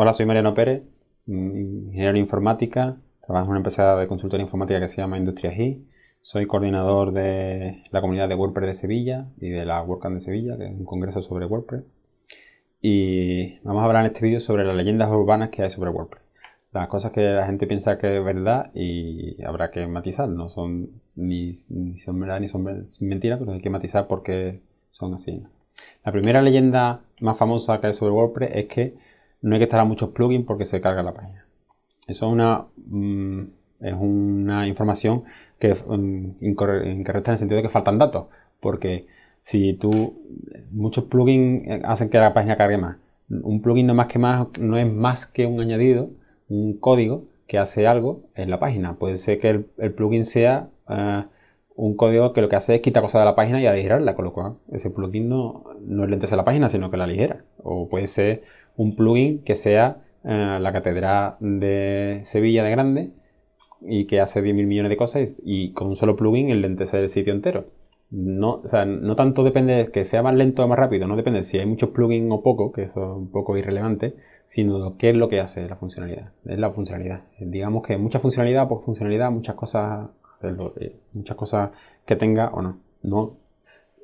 Hola, soy Mariano Pérez, mm, ingeniero informática, trabajo en una empresa de consultoría informática que se llama Industria G. Soy coordinador de la comunidad de WordPress de Sevilla y de la WordCamp de Sevilla, que es un congreso sobre WordPress. Y vamos a hablar en este vídeo sobre las leyendas urbanas que hay sobre WordPress. Las cosas que la gente piensa que es verdad y habrá que matizar, no son ni, son verdad ni son mentiras, pero hay que matizar porque son así. La primera leyenda más famosa que hay sobre WordPress es que no hay que a muchos plugins porque se carga la página. Eso es una, mm, es una información que mm, incorrecta en el sentido de que faltan datos. Porque si tú, muchos plugins eh, hacen que la página cargue más. Un plugin no, más que más, no es más que un añadido, un código que hace algo en la página. Puede ser que el, plugin sea... Eh, un código que lo que hace es quitar cosas de la página y aligerarla, con lo cual ese plugin no, no es lentes a la página, sino que la aligera. O puede ser un plugin que sea eh, la Catedral de Sevilla de Grande y que hace 10.000 millones de cosas y, con un solo plugin el lente sea el sitio entero. No, no tanto depende de que sea más lento o más rápido, no depende si hay muchos plugins o poco, que eso es un poco irrelevante, sino que qué es lo que hace la funcionalidad. Es la funcionalidad. Digamos que mucha funcionalidad, por funcionalidad, muchas cosas, eh, muchas cosas que tenga o no. No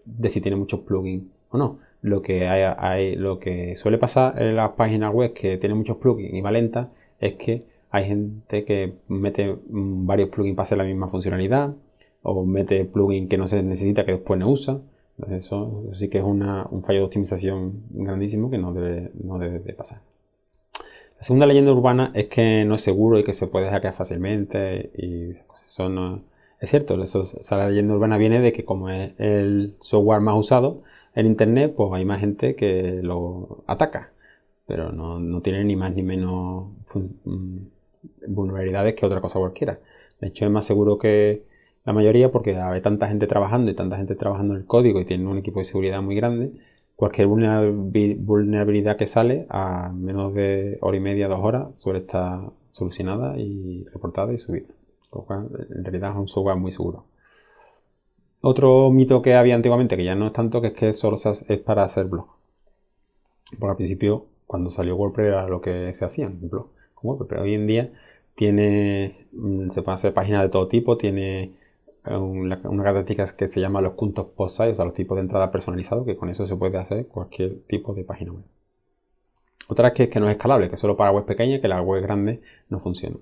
de si tiene muchos plugins o no lo que, hay, suele pasar en las páginas web que tienen muchos plugins y va lenta es que hay gente que mete varios plugins para hacer la misma funcionalidad o mete plugins que no se necesita que después no usa. Entonces eso, sí que es un fallo de optimización grandísimo que no debe, de pasar. La segunda leyenda urbana es que no es seguro y que se puede hackear fácilmente y eso no, es cierto, esa leyenda urbana viene de que como es el software más usado en Internet, pues hay más gente que lo ataca, pero no, tiene ni más ni menos mm, vulnerabilidades que otra cosa cualquiera. De hecho, es más seguro que la mayoría porque hay tanta gente trabajando y tanta gente trabajando en el código y tienen un equipo de seguridad muy grande, cualquier vulnerabilidad que sale a menos de hora y media, dos horas, suele estar solucionada y reportada y subida en realidad es un software muy seguro. Otro mito que había antiguamente, que ya no es tanto, que es que solo es para hacer blog. Porque al principio, cuando salió WordPress era lo que se hacían, blog como Pero hoy en día tiene, mm, se puede hacer páginas de todo tipo, tiene eh, una, característica que se llama los puntos post post-site, o sea, los tipos de entrada personalizados, que con eso se puede hacer cualquier tipo de página web. Otra es que, es que no es escalable, que solo para web pequeña, que la web grande no funciona.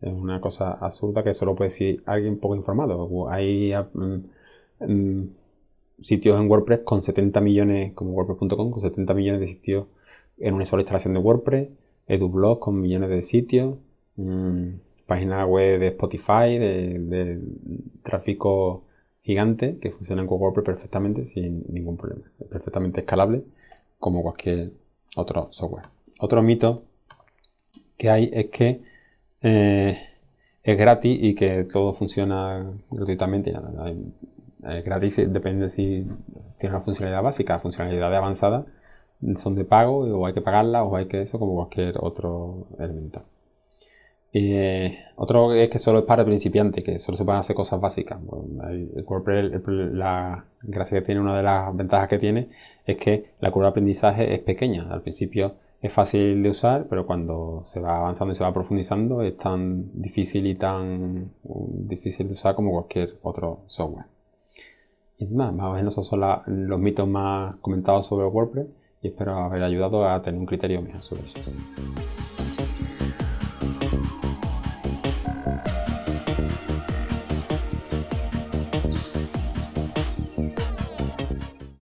Es una cosa absurda que solo puede decir alguien poco informado. Hay mm, mm, sitios en WordPress con 70 millones, como WordPress.com, con 70 millones de sitios en una sola instalación de WordPress, EduBlog con millones de sitios, página mm, páginas web de Spotify, de, de, tráfico gigante que funcionan con WordPress perfectamente sin ningún problema. Es perfectamente escalable como cualquier otro software. Otro mito que hay es que eh, es gratis y que todo funciona gratuitamente. Es eh, gratis, eh, depende si tiene una funcionalidad básica, funcionalidad avanzada, son de pago o hay que pagarla o hay que eso como cualquier otro elemento. otro es que solo es para principiantes, que solo se pueden hacer cosas básicas. la gracia que tiene, una de las ventajas que tiene es que la curva de aprendizaje es pequeña. Al principio es fácil de usar, pero cuando se va avanzando y se va profundizando es tan difícil y tan uh, difícil de usar como cualquier otro software. Y nada, más o menos esos son los mitos más comentados sobre WordPress y espero haber ayudado a tener un criterio mejor sobre eso.